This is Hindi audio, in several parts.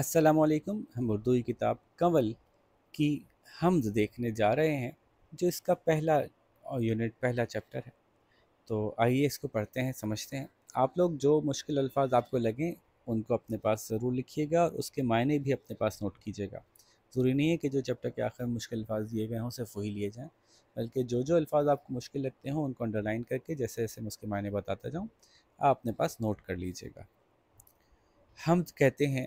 असलकुम हम उर्दू किताब कंवल की हमद देखने जा रहे हैं जो इसका पहला यूनिट पहला चैप्टर है तो आइए इसको पढ़ते हैं समझते हैं आप लोग जो मुश्किल अल्फाज आपको लगें उनको अपने पास ज़रूर लिखिएगा और उसके मायने भी अपने पास नोट कीजिएगा ज़रूरी नहीं है कि जो चैप्टर के आखिर मुश्किल अल्फाज दिए गए हों सिर्फ वही लिए जाएँ बल्कि जो जो अल्फाज आपको मुश्किल लगते हों उनको अंडरलाइन करके जैसे जैसे मैं उसके मायने बताता जाऊँ आप अपने पास नोट कर लीजिएगा हम कहते हैं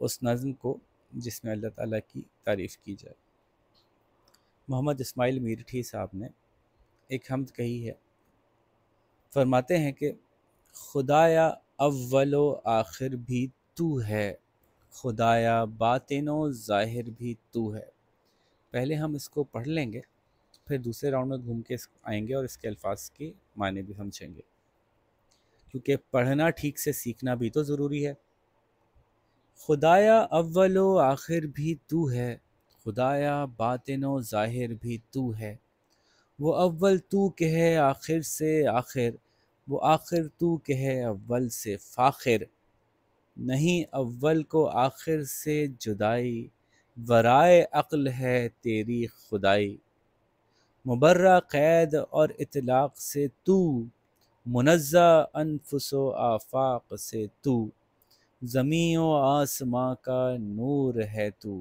उस नज़म को जिसमें अल्लाह ताला की तारीफ़ की जाए मोहम्मद इस्माइल मीरठी साहब ने एक हमद कही है फरमाते हैं कि खुदाया अव्वलो आखिर भी तू है खुदाया बातिनो ज़ाहिर भी तू है पहले हम इसको पढ़ लेंगे फिर दूसरे राउंड में घूम के आएंगे और इसके अल्फाज के माने भी समझेंगे क्योंकि पढ़ना ठीक से सीखना भी तो ज़रूरी है खुदाया अव्वल व आखिर भी तू है खुदाया बातिन व ज़ाहिर भी तू है वो अव्वल तू कहे आखिर से आखिर वो आखिर तू कहे अव्वल से फ़ाखिर नहीं अव्वल को आखिर से जुदाई वराए अक्ल है तेरी खुदाई मुबर्रा क़ैद और इतलाक़ से तू मुनज़ा अनफुसो आफाक से तू ज़मी व आसमां का नूर है तू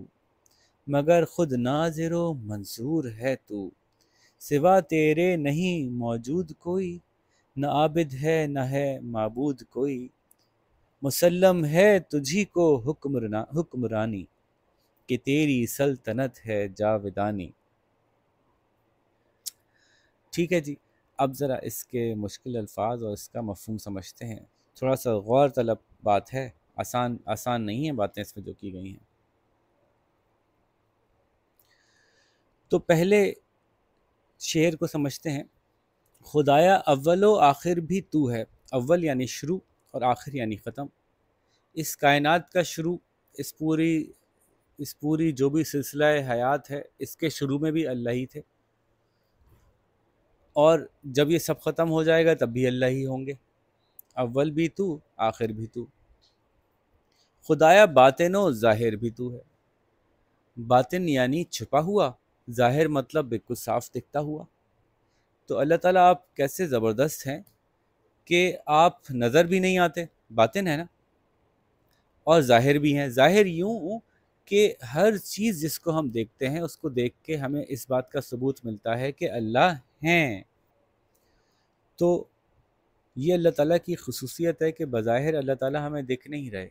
मगर खुद नाजिर व मंजूर है तू सिवा तेरे नहीं मौजूद कोई न आबिद है न है मबूद कोई मुसलम है तुझी को हुक्मरना हुक्मरानी कि तेरी सल्तनत है जाविदानी ठीक है जी अब ज़रा इसके मुश्किल अल्फाज और इसका मफहम समझते हैं थोड़ा सा गौर तलब बात है आसान आसान नहीं है बातें इसमें जो की गई हैं तो पहले शेर को समझते हैं खुदाया अव्वल आखिर भी तू है अव्वल यानी शुरू और आखिर यानी ख़त्म इस कायनात का शुरू इस पूरी इस पूरी जो भी सिलसिला हयात है इसके शुरू में भी अल्लाह ही थे और जब ये सब ख़त्म हो जाएगा तब भी अल्लाह ही होंगे अव्वल भी तू आखिर भी तू खुदाया बातिनो ज़ाहिर भी तू है बातिन यानी छिपा हुआ ज़ाहिर मतलब बिल्कुल साफ दिखता हुआ तो अल्लाह ताला आप कैसे ज़बरदस्त हैं कि आप नज़र भी नहीं आते बातिन है ना और ज़ाहिर भी हैं ज़ाहिर यूँ कि हर चीज़ जिसको हम देखते हैं उसको देख के हमें इस बात का सबूत मिलता है कि अल्लाह हैं तो ये अल्लाह ताला की खसूसियत है कि बज़ाहिर अल्लाह ताला हमें दिख नहीं रहे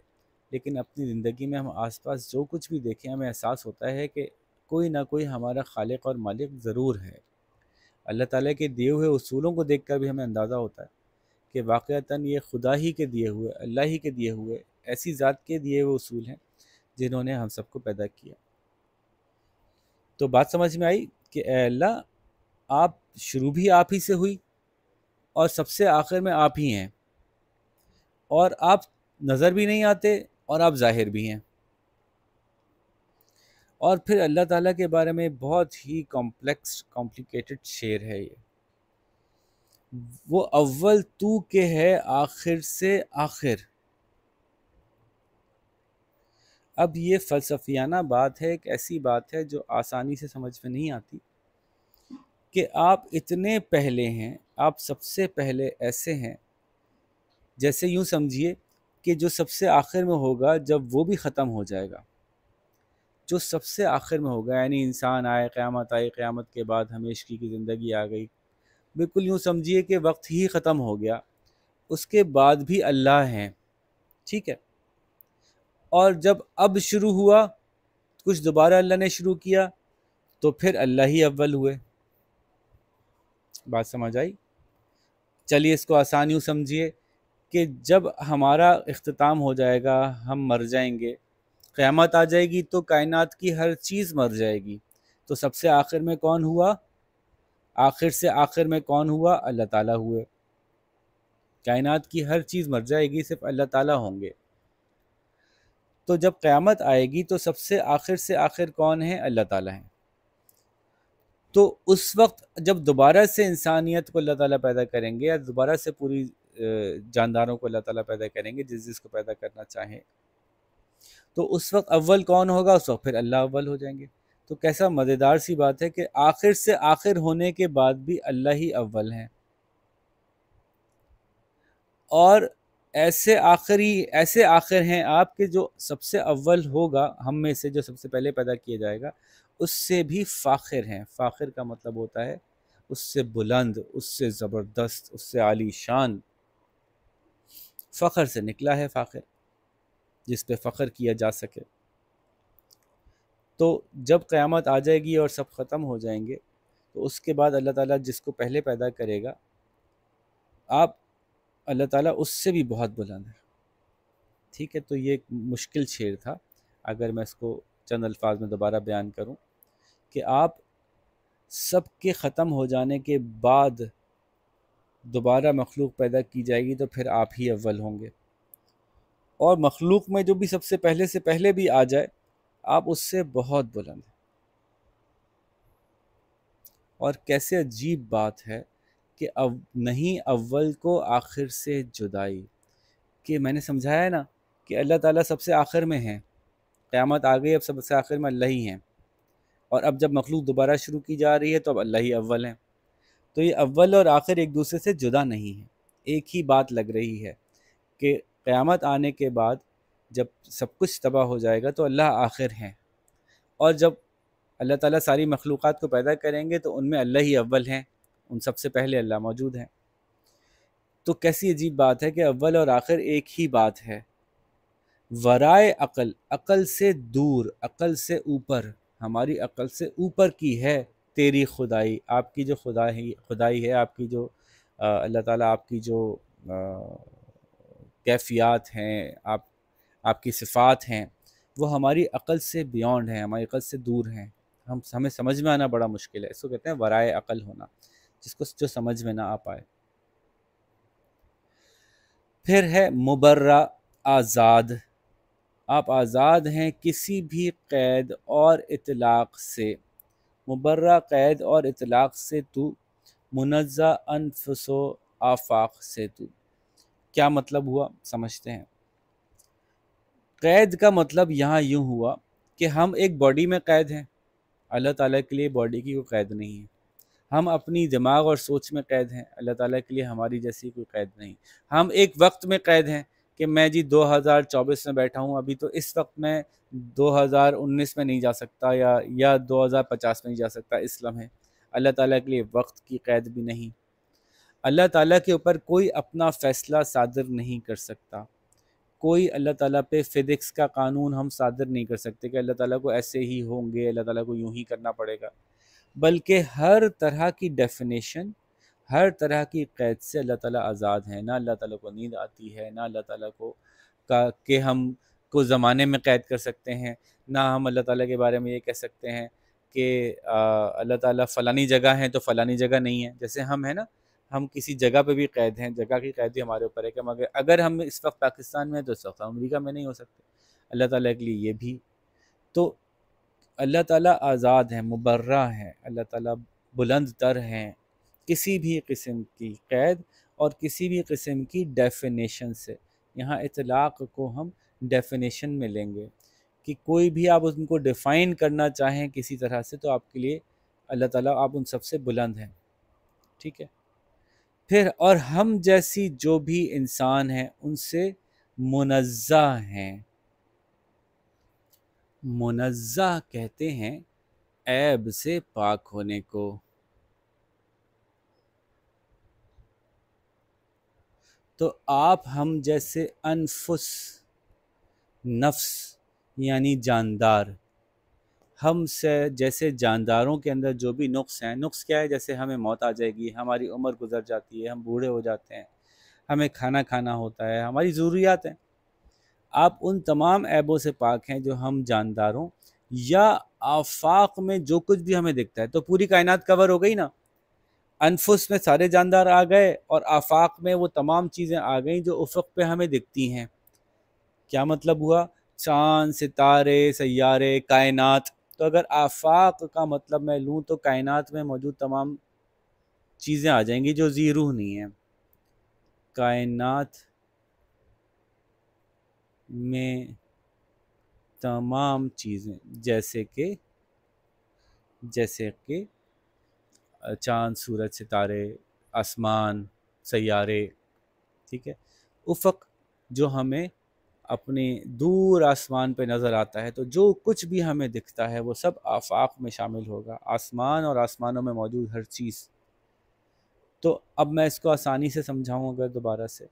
लेकिन अपनी ज़िंदगी में हम आसपास जो कुछ भी देखें हमें एहसास होता है कि कोई ना कोई हमारा खालिक और मालिक ज़रूर है अल्लाह ताला के दिए हुए असूलों को देख कर भी हमें अंदाज़ा होता है कि वाक़ता ये खुदा ही के दिए हुए अल्लाह ही के दिए हुए ऐसी ज़ात के दिए हुए असूल हैं जिन्होंने हम सबको पैदा किया तो बात समझ में आई कि अल्लाह आप शुरू भी आप ही से हुई और सबसे आखिर में आप ही हैं और आप नज़र भी नहीं आते और आप ज़ाहिर भी हैं और फिर अल्लाह ताला के बारे में बहुत ही कॉम्प्लेक्स कॉम्प्लिकेटेड शेर है ये वो अव्वल तू के है आखिर से आखिर अब ये फ़लसफियाना बात है एक ऐसी बात है जो आसानी से समझ में नहीं आती कि आप इतने पहले हैं आप सबसे पहले ऐसे हैं जैसे यूं समझिए कि जो सबसे आखिर में होगा जब वो भी ख़त्म हो जाएगा जो सबसे आखिर में होगा यानी इंसान आए क़्यामत आई क़्यामत के बाद हमेशगी की ज़िंदगी आ गई बिल्कुल यूँ समझिए कि वक्त ही ख़त्म हो गया उसके बाद भी अल्लाह हैं ठीक है और जब अब शुरू हुआ कुछ दोबारा अल्लाह ने शुरू किया तो फिर अल्लाह ही अव्वल हुए बात समझ आई चलिए इसको आसान यूँ समझिए कि जब हमारा अख्ताम हो जाएगा हम मर जाएंगे क़्यामत आ जाएगी तो कायनात की हर चीज़ मर जाएगी तो सबसे आखिर में कौन हुआ आखिर से आखिर में कौन हुआ अल्लाह ताला हुए कायनात की हर चीज़ मर जाएगी सिर्फ अल्लाह ताला होंगे तो जब क़्यामत आएगी तो सबसे आखिर से आखिर कौन है अल्लाह ताला है तो उस वक्त जब दोबारा से इंसानियत को अल्लाह ताला पैदा करेंगे या दोबारा से पूरी जानदारों को अल्लाह ताला पैदा करेंगे जिस जिसको पैदा करना चाहें तो उस वक्त अव्वल कौन होगा उस वक्त फिर अल्लाह अव्वल हो जाएंगे तो कैसा मज़ेदार सी बात है कि आखिर से आखिर होने के बाद भी अल्लाह ही अव्वल हैं और ऐसे आखिरी ऐसे आखिर हैं आपके जो सबसे अव्वल होगा हम में से जो सबसे पहले पैदा किया जाएगा उससे भी फ़ाखिर हैं फ़ाखिर का मतलब होता है उससे बुलंद उससे ज़बरदस्त उससे आलीशान फ़ख्र से निकला है फ़ाखिर जिस पे फ़ख्र किया जा सके तो जब क़यामत आ जाएगी और सब ख़त्म हो जाएंगे तो उसके बाद अल्लाह ताला जिसको पहले पैदा करेगा आप अल्लाह ताला उससे भी बहुत बुलंद है ठीक है तो ये एक मुश्किल शेर था अगर मैं इसको चंद अल्फाज में दोबारा बयान करूं कि आप सब के ख़त्म हो जाने के बाद दोबारा मखलूक पैदा की जाएगी तो फिर आप ही अव्वल होंगे और मखलूक में जो भी सबसे पहले से पहले भी आ जाए आप उससे बहुत बुलंद हैं और कैसे अजीब बात है कि अब नहीं अव्वल को आखिर से जुदाई कि मैंने समझाया है ना कि अल्लाह ताला सबसे आखिर में है क़्यामत आ गई अब सबसे आखिर में अल्लाह ही हैं और अब जब मखलूक दोबारा शुरू की जा रही है तो अब अल्लाह ही अव्वल हैं तो ये अव्वल और आखिर एक दूसरे से जुदा नहीं है एक ही बात लग रही है कि क़्यामत आने के बाद जब सब कुछ तबाह हो जाएगा तो अल्लाह आखिर हैं और जब अल्लाह ताला सारी मखलूक़ को पैदा करेंगे तो उनमें अल्लाह ही अव्वल हैं उन सबसे पहले अल्लाह मौजूद हैं तो कैसी अजीब बात है कि अव्वल और आखिर एक ही बात है वराय अकल अकल से दूर अकल से ऊपर हमारी अकल से ऊपर की है तेरी खुदाई आपकी जो खुदाई खुदाई है आपकी जो अल्लाह ताला आपकी जो कैफियात हैं आप आपकी सिफ़ात हैं वो हमारी अकल से बियॉन्ड हैं हमारी अकल से दूर हैं हम हमें समझ में आना बड़ा मुश्किल है इसको कहते हैं वराय अकल होना जिसको जो समझ में ना आ पाए फिर है मुबर्रा आज़ाद आप आज़ाद हैं किसी भी कैद और इतलाक़ से मुबर्रा क़ैद और इतलाक़ से तो मुनज़ा अनफसो आफाक से तो क्या मतलब हुआ समझते हैं क़ैद का मतलब यहाँ यूँ हुआ कि हम एक बॉडी में क़ैद हैं अल्लाह ताला के लिए बॉडी की कोई क़ैद नहीं है हम अपनी दिमाग और सोच में क़ैद हैं अल्लाह ताला के लिए हमारी जैसी कोई क़ैद नहीं हम एक वक्त में क़ैद हैं कि मैं जी 2024 में बैठा हूँ अभी तो इस वक्त मैं 2019 में नहीं जा सकता या या 2050 में नहीं जा सकता इस है अल्लाह ताला के लिए वक्त की कैद भी नहीं अल्लाह ताला के ऊपर कोई अपना फ़ैसला सादर नहीं कर सकता कोई अल्लाह ताला पे फिजिक्स का कानून हम सादर नहीं कर सकते कि अल्लाह ताला को ऐसे ही होंगे अल्लाह ताला को यूं ही करना पड़ेगा बल्कि हर तरह की डेफिनेशन हर तरह की कैद से अल्लाह ताला आज़ाद है ना अल्लाह ताला को नींद आती है ना अल्लाह ताला को का के हम को ज़माने में कैद कर सकते हैं ना हम अल्लाह ताला के बारे में ये कह सकते हैं कि अल्लाह ताला फ़लानी जगह है तो फ़लानी जगह नहीं है जैसे हम हैं ना हम किसी जगह पे भी कैद हैं जगह की कैद भी हमारे ऊपर है कि मगर अगर हम इस वक्त पाकिस्तान में तो इस वक्त अमरीका में नहीं हो सकते अल्लाह ताला के लिए ये भी तो अल्लाह ताला आज़ाद है मुबर्रा है अल्लाह ताला बुलंद तर हैं किसी भी किस्म की कैद और किसी भी किस्म की डेफिनेशन से यहाँ इतलाक़ को हम डेफिनेशन में लेंगे कि कोई भी आप उनको डिफ़ाइन करना चाहें किसी तरह से तो आपके लिए अल्लाह ताला आप उन सबसे बुलंद हैं ठीक है फिर और हम जैसी जो भी इंसान हैं उनसे मुनज़ा हैं मुनज़ा कहते हैं ऐब से पाक होने को तो आप हम जैसे अनफुस नफ्स यानी जानदार हम से जैसे जानदारों के अंदर जो भी नुक्स हैं नुक्स क्या है जैसे हमें मौत आ जाएगी हमारी उम्र गुजर जाती है हम बूढ़े हो जाते हैं हमें खाना खाना होता है हमारी ज़रूरियात हैं आप उन तमाम ऐबों से पाक हैं जो हम जानदारों या आफाक में जो कुछ भी हमें दिखता है तो पूरी कायनात कवर हो गई ना अनफुस में सारे जानदार आ गए और आफाक में वो तमाम चीज़ें आ गईं जो उफक पे हमें दिखती हैं क्या मतलब हुआ चाँद सितारे सैारे कायनात तो अगर आफाक का मतलब मैं लूँ तो कायनात में मौजूद तमाम चीज़ें आ जाएंगी जो ज़ीरू नहीं हैं कायनात में तमाम चीज़ें जैसे कि जैसे कि चांद सूरज सितारे आसमान सैारे ठीक है उफक जो हमें अपने दूर आसमान पे नज़र आता है तो जो कुछ भी हमें दिखता है वो सब आफाक में शामिल होगा आसमान और आसमानों में मौजूद हर चीज़ तो अब मैं इसको आसानी से समझाऊँ अगर दोबारा से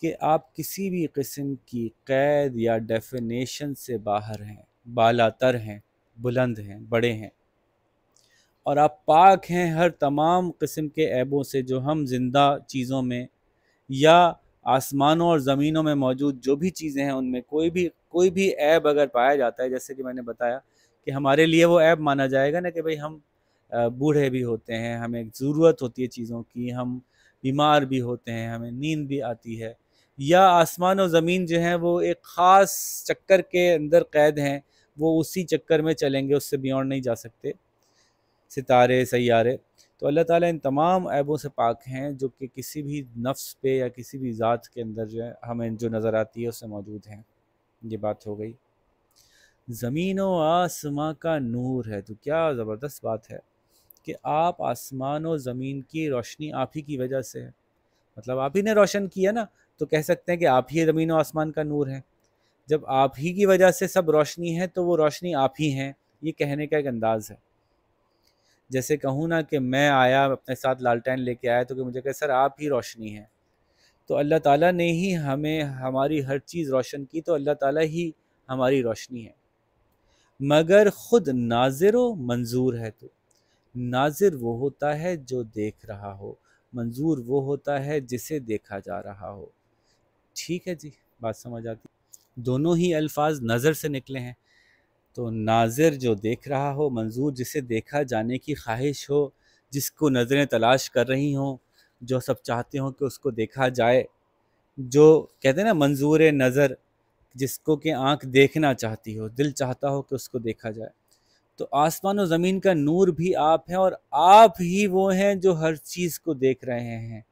कि आप किसी भी किस्म की कैद या डेफिनेशन से बाहर हैं बालातर हैं बुलंद हैं बड़े हैं और आप पाक हैं हर तमाम किस्म के ऐबों से जो हम जिंदा चीज़ों में या आसमानों और ज़मीनों में मौजूद जो भी चीज़ें हैं उनमें कोई भी कोई भी ऐब अगर पाया जाता है जैसे कि मैंने बताया कि हमारे लिए वो ऐब माना जाएगा ना कि भाई हम बूढ़े भी होते हैं हमें ज़रूरत होती है चीज़ों की हम बीमार भी होते हैं हमें नींद भी आती है या आसमान और ज़मीन जो हैं वो एक ख़ास चक्कर के अंदर कैद हैं वो उसी चक्कर में चलेंगे उससे बियॉन्ड नहीं जा सकते सितारे सैारे तो अल्लाह ताला इन तमाम ऐबों से पाक हैं जो कि किसी भी नफ्स पे या किसी भी ज़ात के अंदर जो है हमें जो नज़र आती है उससे मौजूद हैं ये बात हो गई ज़मीन व आसमां का नूर है तो क्या ज़बरदस्त बात है कि आप आसमान और ज़मीन की रोशनी आप ही की वजह से है मतलब आप ही ने रोशन किया ना तो कह सकते हैं कि आप ही ज़मीन और आसमान का नूर है जब आप ही की वजह से सब रोशनी है तो वो रोशनी आप ही हैं ये कहने का एक अंदाज़ है जैसे कहूँ ना कि मैं आया अपने साथ लालटेन लेके आया तो कि मुझे कहे सर आप ही रोशनी हैं तो अल्लाह ताला ने ही हमें हमारी हर चीज़ रोशन की तो अल्लाह ताला ही हमारी रोशनी है मगर ख़ुद नाजिर व मंजूर है तो नाजिर वो होता है जो देख रहा हो मंजूर वो होता है जिसे देखा जा रहा हो ठीक है जी बात समझ आती दोनों ही अल्फाज नज़र से निकले हैं तो नाजिर जो देख रहा हो मंजूर जिसे देखा जाने की ख्वाहिश हो जिसको नज़रें तलाश कर रही हों जो सब चाहते हों कि उसको देखा जाए जो कहते हैं ना मंजूर नज़र जिसको कि आँख देखना चाहती हो दिल चाहता हो कि उसको देखा जाए तो आसमान और ज़मीन का नूर भी आप हैं और आप ही वो हैं जो हर चीज़ को देख रहे हैं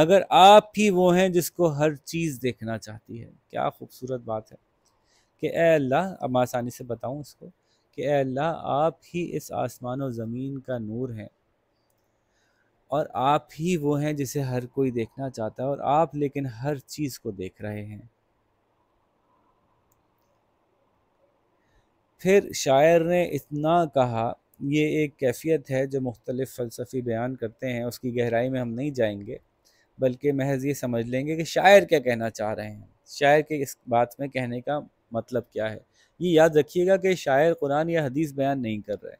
मगर आप ही वो हैं जिसको हर चीज़ देखना चाहती है क्या खूबसूरत बात है कि ए अल्लाह अब मैं आसानी से बताऊँ उसको कि ए अल्लाह आप ही इस आसमान और ज़मीन का नूर हैं और आप ही वो हैं जिसे हर कोई देखना चाहता है और आप लेकिन हर चीज़ को देख रहे हैं फिर शायर ने इतना कहा ये एक कैफियत है जो मुख्तलिफ़ फ़लसफ़ी बयान करते हैं उसकी गहराई में हम नहीं जाएंगे बल्कि महज ये समझ लेंगे कि शायर क्या कहना चाह रहे हैं शायर के इस बात में कहने का मतलब क्या है ये याद रखिएगा कि शायर कुरान या हदीस बयान नहीं कर रहे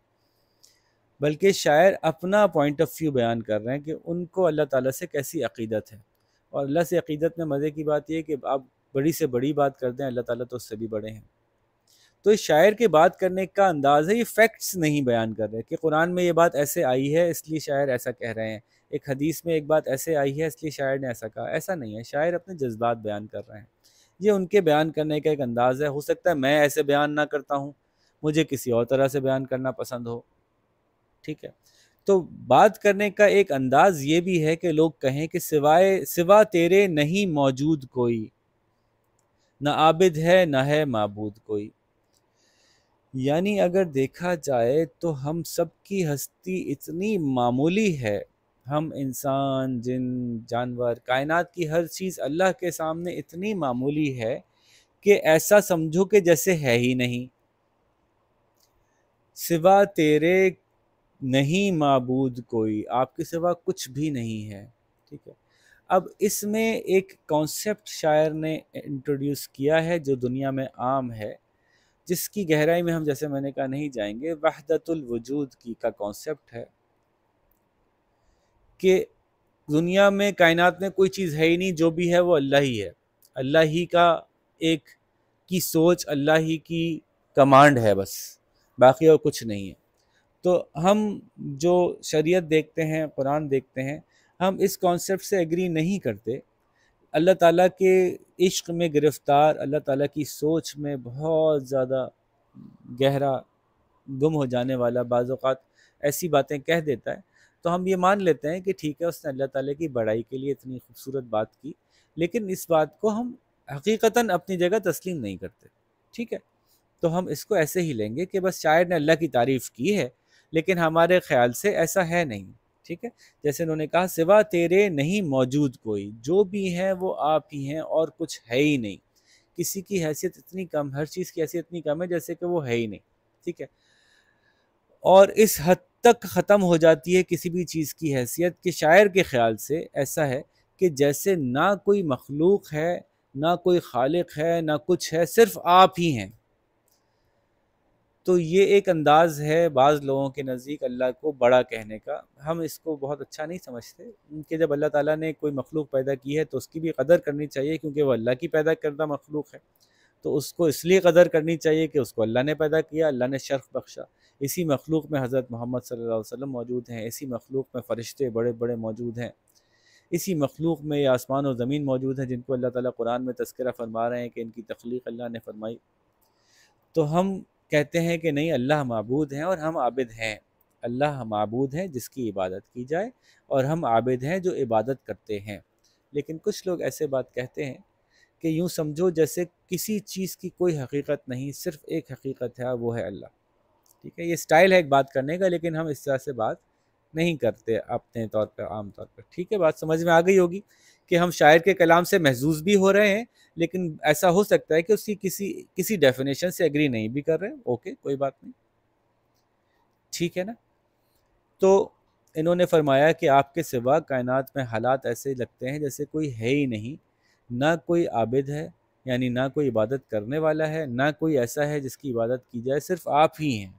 बल्कि शायर अपना पॉइंट ऑफ व्यू बयान कर रहे हैं कि उनको अल्लाह ताला से कैसी अकीदत है और अल्लाह से अकीदत में मज़े की बात यह कि आप बड़ी से बड़ी बात कर दें अल्लाह ताला तो उससे भी बड़े हैं तो इस शायर के बात करने का अंदाज़ है ये फैक्ट्स नहीं बयान कर रहे कि कुरान में ये बात ऐसे आई है इसलिए शायर ऐसा कह रहे हैं एक हदीस में एक बात ऐसे आई है इसलिए शायर ने ऐसा कहा ऐसा नहीं है शायर अपने जज्बात बयान कर रहे हैं ये उनके बयान करने का एक अंदाज़ है हो सकता है मैं ऐसे बयान ना करता हूँ मुझे किसी और तरह से बयान करना पसंद हो ठीक है तो बात करने का एक अंदाज़ ये भी है कि लोग कहें कि सिवाय सिवा तेरे नहीं मौजूद कोई ना आबिद है ना है मबूद कोई यानी अगर देखा जाए तो हम सब की हस्ती इतनी मामूली है हम इंसान जिन जानवर कायनात की हर चीज़ अल्लाह के सामने इतनी मामूली है कि ऐसा समझो कि जैसे है ही नहीं सिवा तेरे नहीं मबूद कोई आपके सिवा कुछ भी नहीं है ठीक है अब इसमें एक कॉन्सेप्ट शायर ने इंट्रोड्यूस किया है जो दुनिया में आम है जिसकी गहराई में हम जैसे मैंने कहा नहीं जाएंगे वहदतुल वजूद की का कॉन्सेप्ट है कि दुनिया में कायनात में कोई चीज़ है ही नहीं जो भी है वो अल्लाह ही है अल्लाह ही का एक की सोच अल्लाह ही की कमांड है बस बाकी और कुछ नहीं है तो हम जो शरीयत देखते हैं कुरान देखते हैं हम इस कॉन्सेप्ट से एग्री नहीं करते अल्लाह ताला के इश्क में गिरफ़्तार अल्लाह ताला की सोच में बहुत ज़्यादा गहरा गुम हो जाने वाला बाज़ात ऐसी बातें कह देता है तो हम ये मान लेते हैं कि ठीक है उसने अल्लाह ताला की बड़ाई के लिए इतनी खूबसूरत बात की लेकिन इस बात को हम हकीकता अपनी जगह तस्लीम नहीं करते ठीक है तो हम इसको ऐसे ही लेंगे कि बस शायर ने अल्लाह की तारीफ़ की है लेकिन हमारे ख्याल से ऐसा है नहीं ठीक है जैसे उन्होंने कहा सिवा तेरे नहीं मौजूद कोई जो भी हैं वो आप ही हैं और कुछ है ही नहीं किसी की हैसियत इतनी कम हर चीज़ की हैसियत इतनी कम है जैसे कि वो है ही नहीं ठीक है और इस हद तक ख़त्म हो जाती है किसी भी चीज़ की हैसियत के शायर के ख्याल से ऐसा है कि जैसे ना कोई मखलूक है ना कोई खालिक है ना कुछ है सिर्फ आप ही हैं तो ये एक अंदाज़ है बाज़ लोगों के नज़दीक अल्लाह को बड़ा कहने का हम इसको बहुत अच्छा नहीं समझते कि जब अल्लाह ताला ने कोई मखलूक पैदा की है तो उसकी भी कदर करनी चाहिए क्योंकि वह अल्लाह की पैदा करदा मखलूक है तो उसको इसलिए कदर करनी चाहिए कि उसको अल्लाह ने पैदा किया अल्लाह ने शर्फ बख्शा इसी मखलूक में हज़रत मोहम्मद सल्लल्लाहु अलैहि वसल्लम मौजूद हैं इसी मखलूक में फ़रिश्ते बड़े बड़े मौजूद हैं इसी मखलूक में ये आसमान और ज़मीन मौजूद हैं जिनको अल्लाह ताली कुरान में तस्करा फरमा रहे हैं कि इनकी तख्लीक अल्लाह ने फरमाई तो हम कहते हैं कि नहीं अल्लाह मबूद हैं और हम आबिद हैं अल्लाह मबूद हैं जिसकी इबादत की जाए और हम आबिद हैं जो इबादत करते हैं लेकिन कुछ लोग ऐसे बात कहते हैं कि यूँ समझो जैसे किसी चीज़ की कोई हकीकत नहीं सिर्फ एक हकीकत है वो है अल्लाह ठीक है ये स्टाइल है एक बात करने का लेकिन हम इस तरह से बात नहीं करते अपने तौर पर आम तौर पर ठीक है बात समझ में आ गई होगी कि हम शायर के कलाम से महजूज भी हो रहे हैं लेकिन ऐसा हो सकता है कि उसकी किसी किसी डेफिनेशन से एग्री नहीं भी कर रहे ओके कोई बात नहीं ठीक है ना तो इन्होंने फरमाया कि आपके सिवा कायनात में हालात ऐसे लगते हैं जैसे कोई है ही नहीं ना कोई आबिद है यानी ना कोई इबादत करने वाला है ना कोई ऐसा है जिसकी इबादत की जाए सिर्फ आप ही हैं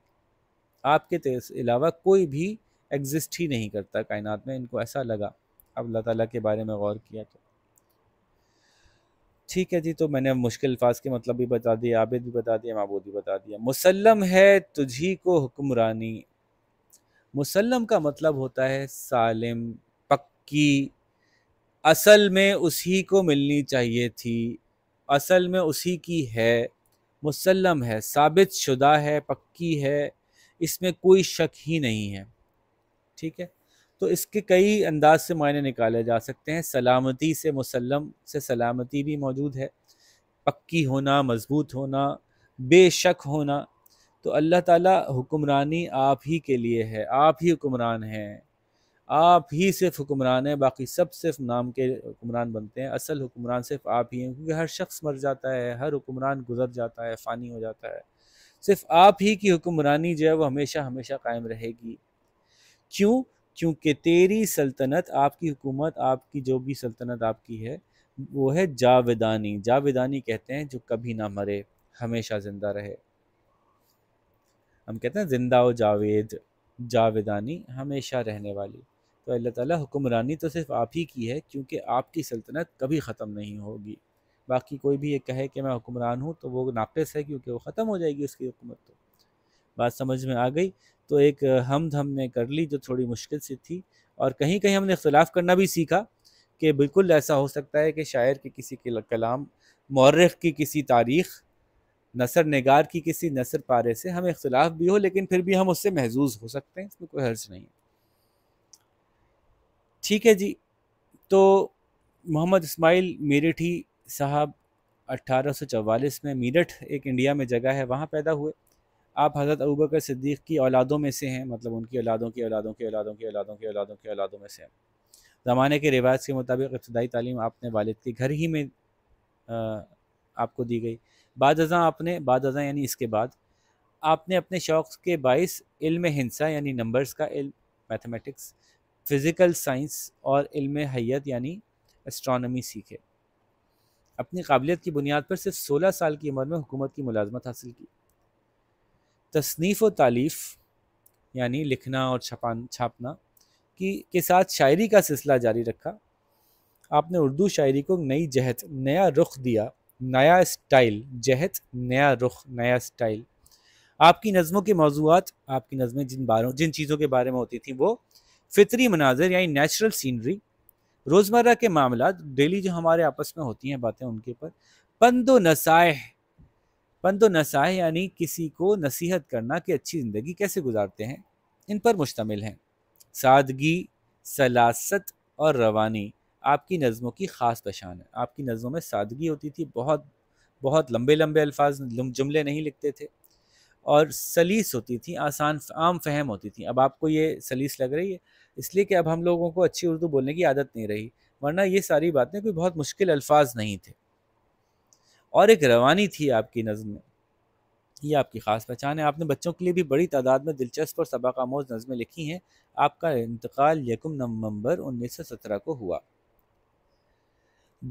आपके अलावा कोई भी एग्जिस्ट ही नहीं करता कायनात में इनको ऐसा लगा अब अल्लाह ताला के बारे में गौर किया तो ठीक है जी तो मैंने मुश्किल अल्फाज के मतलब भी बता दिए आबिद भी बता दिया मबूद भी बता दिया मुसलम है तुझी को हुक्मरानी मुसलम का मतलब होता है सालिम पक्की असल में उसी को मिलनी चाहिए थी असल में उसी की है मुसलम है साबित शुदा है पक्की है इसमें कोई शक ही नहीं है ठीक है तो इसके कई अंदाज से मायने निकाले जा सकते हैं सलामती से मुसलम से सलामती भी मौजूद है पक्की होना मजबूत होना बेशक होना तो अल्लाह ताला हुक्मरानी आप ही के लिए है आप ही हुक्मरान हैं आप ही सिर्फ हुक्मरान हैं बाकी सब सिर्फ नाम के हुक्मरान बनते हैं असल हुक्मरान सिर्फ आप ही हैं क्योंकि हर शख्स मर जाता है हर हुक्मरान गुजर जाता है फ़ानी हो जाता है सिर्फ आप ही की हुक्मरानी जो है वो हमेशा हमेशा कायम रहेगी क्यों क्योंकि तेरी सल्तनत आपकी हुकूमत आपकी जो भी सल्तनत आपकी है वो है जावेदानी जावेदानी कहते हैं जो कभी ना मरे हमेशा ज़िंदा रहे हम कहते हैं ज़िंदा व जावेद जावेदानी हमेशा रहने वाली तो अल्लाह ताला हुक्मरानी तो सिर्फ आप ही की है क्योंकि आपकी सल्तनत कभी ख़त्म नहीं होगी बाकी कोई भी ये कहे कि मैं हुक्मरान हूँ तो वो नाकस है क्योंकि वो ख़त्म हो जाएगी उसकी हुकूमत तो बात समझ में आ गई तो एक हमद हमने कर ली जो थोड़ी मुश्किल से थी और कहीं कहीं हमने इख्तलाफ करना भी सीखा कि बिल्कुल ऐसा हो सकता है कि शायर के किसी कलाम मौरख की किसी तारीख़ नसर नगार की किसी नसर पारे से हमें इख्तलाफ भी हो लेकिन फिर भी हम उससे महजूज़ हो सकते हैं इसमें कोई हर्ज नहीं है ठीक है जी तो मोहम्मद इस्माइल मेरठी साहब 1844 में मीरठ एक इंडिया में जगह है वहाँ पैदा हुए आप हज़रत अबूबकर सिद्दीक़ की औलादों में से हैं मतलब उनकी औलादों की औलादों की औलादों की औलादों की औलादों की औलादों में से हैं ज़माने के रिवाज के मुताबिक इब्तदाई तालीम आपने वालिद के घर ही में आपको दी गई बाद अज़ा आपने बाद अज़ा यानी इसके बाद आपने अपने शौक़ के बायस इल्म हिंसा यानी नंबर्स का इल्म मैथमेटिक्स फ़िज़िकल साइंस और इल्म हैत यानी एस्ट्रॉनमी सीखे अपनी काबिलियत की बुनियाद पर सिर्फ सोलह साल की उम्र में हुकूमत की मुलाजमत हासिल की तसनीफ़ व तालीफ़ यानी लिखना और छपान छापना की के साथ शायरी का सिलसिला जारी रखा आपने उर्दू शायरी को नई जहत नया रुख दिया नया स्टाइल जहत नया रुख नया स्टाइल आपकी नज़मों के मौजूद आपकी नज़में जिन बारों जिन चीज़ों के बारे में होती थी वो फितरी मनाजर यानी नेचुरल सीनरी रोज़मर्रा के मामला डेली जो हमारे आपस में होती हैं बातें उनके पर पंदो नसाए पंदो नसाए यानी किसी को नसीहत करना कि अच्छी ज़िंदगी कैसे गुजारते हैं इन पर मुश्तमिल हैं सादगी सलासत और रवानी आपकी नज़मों की ख़ास पहचान है आपकी नज़मों में सादगी होती थी बहुत बहुत लंबे लंबे अल्फाज जुमले नहीं लिखते थे और सलीस होती थी आसान आम फहम होती थी अब आपको ये सलीस लग रही है इसलिए कि अब हम लोगों को अच्छी उर्दू बोलने की आदत नहीं रही वरना ये सारी बातें कोई बहुत मुश्किल अल्फाज नहीं थे और एक रवानी थी आपकी नज़म में ये आपकी ख़ास पहचान है आपने बच्चों के लिए भी बड़ी तादाद में दिलचस्प और सबक आमोज नज़में लिखी हैं आपका इंतकाल यकम नवंबर उन्नीस सौ सत्रह को हुआ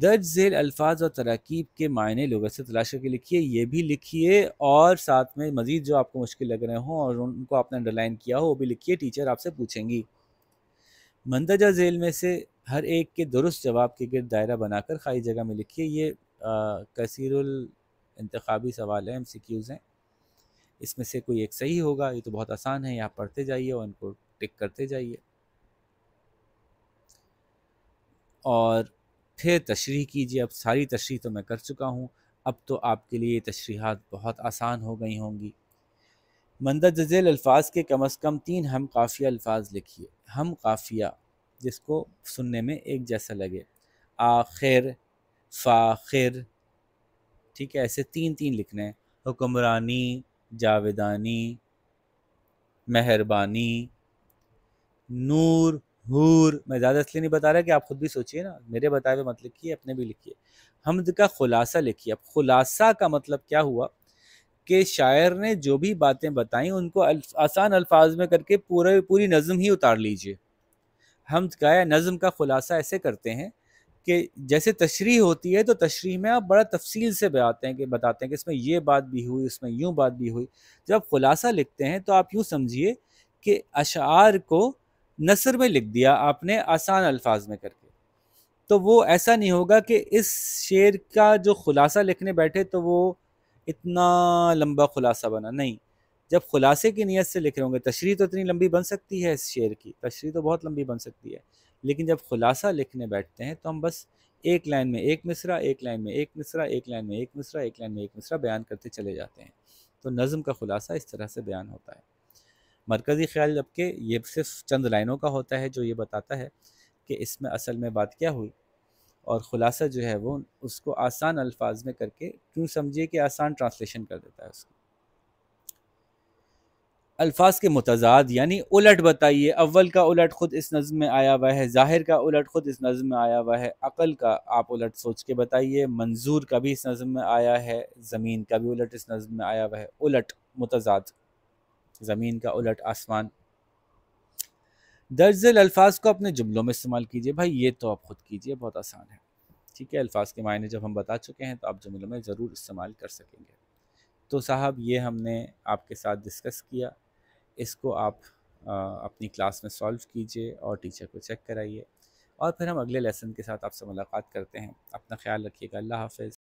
दर्ज झेल अल्फाज और तरकीब के मायने लोगों से तलाश करके लिखिए ये भी लिखिए और साथ में मज़ीद जो आपको मुश्किल लग रहे हों और उनको आपने अंडरलाइन किया हो वो भी लिखिए टीचर आपसे पूछेंगी मंदजा झेल में से हर एक के दुरुस्त जवाब के गिरद दायरा बनाकर खाई जगह में लिखिए ये कसीरुल सवाल है एम सी क्यूज़ हैं इसमें से कोई एक सही होगा ये तो बहुत आसान है यहाँ पढ़ते जाइए और इनको टिक करते जाइए और फिर तशरी कीजिए अब सारी तशरी तो मैं कर चुका हूँ अब तो आपके लिए तशरीहत बहुत आसान हो गई होंगी मंदर जैल अल्फाज के कम अज़ कम तीन हम काफ़िया अल्फाज लिखिए हम काफ़िया जिसको सुनने में एक जैसा लगे आखिर फ़ाखिर ठीक है ऐसे तीन तीन लिखने हैं हुक्मरानी जावेदानी मेहरबानी नूर हूर मैं ज़्यादा इसलिए नहीं बता रहा कि आप ख़ुद भी सोचिए ना मेरे बताए हुए मत लिखिए अपने भी लिखिए हमद का खुलासा लिखिए अब खुलासा का मतलब क्या हुआ कि शायर ने जो भी बातें बताई उनको आसान अल्फाज में करके पूरे पूरी नज़म ही उतार लीजिए हम गाया नज़म का ख़ुलासा ऐसे करते हैं कि जैसे तशरी होती है तो तशरी में आप बड़ा तफसील से बताते हैं कि बताते हैं कि इसमें ये बात भी हुई इसमें यूँ बात भी हुई जब ख़ुलासा लिखते हैं तो आप यूँ समझिए कि अशार को नसर में लिख दिया आपने आसान अल्फाज में करके तो वो ऐसा नहीं होगा कि इस शेर का जो ख़ुलासा लिखने बैठे तो वो इतना लंबा खुलासा बना नहीं जब खुलासे की नीयत से लिख रहे होंगे तशरी तो इतनी लंबी बन सकती है इस शेर की तशरी तो बहुत लंबी बन सकती है लेकिन जब खुलासा लिखने बैठते हैं तो हम बस एक लाइन में एक मिसरा एक लाइन में एक मिसरा एक लाइन में एक मिसरा एक लाइन में एक मिसरा बयान करते चले जाते हैं तो नज़म का ख़ुलासा इस तरह से बयान होता है मरकज़ी ख्याल जबकि ये सिर्फ चंद लाइनों का होता है जो ये बताता है कि इसमें असल में बात क्या हुई और ख़ुलासा जो है वो उसको आसान अल्फाज में करके क्यों समझिए कि आसान ट्रांसलेशन कर देता है उसको अल्फाज के मुतजाद यानी उलट बताइए अव्वल का उलट ख़ुद इस नज़म में आया हुआ है ज़ाहिर का उलट ख़ुद इस नज़म में आया हुआ है अक़ल का आप उलट सोच के बताइए मंजूर का भी इस नज़म में आया है ज़मीन का भी उलट इस नज़म में आया हुआ है उलट मुतजाद ज़मीन का उलट आसमान दर्ज अल्फाज को अपने जुमलों में इस्तेमाल कीजिए भाई ये तो आप ख़ुद कीजिए बहुत आसान है ठीक है अल्फाज के मायने जब हम बता चुके हैं तो आप जुमलों में ज़रूर इस्तेमाल कर सकेंगे तो साहब ये हमने आपके साथ डिस्कस किया इसको आप आ, अपनी क्लास में सॉल्व कीजिए और टीचर को चेक कराइए और फिर हम अगले लेसन के साथ आपसे मुलाकात करते हैं अपना ख्याल रखिएगा अल्लाह हाफिज़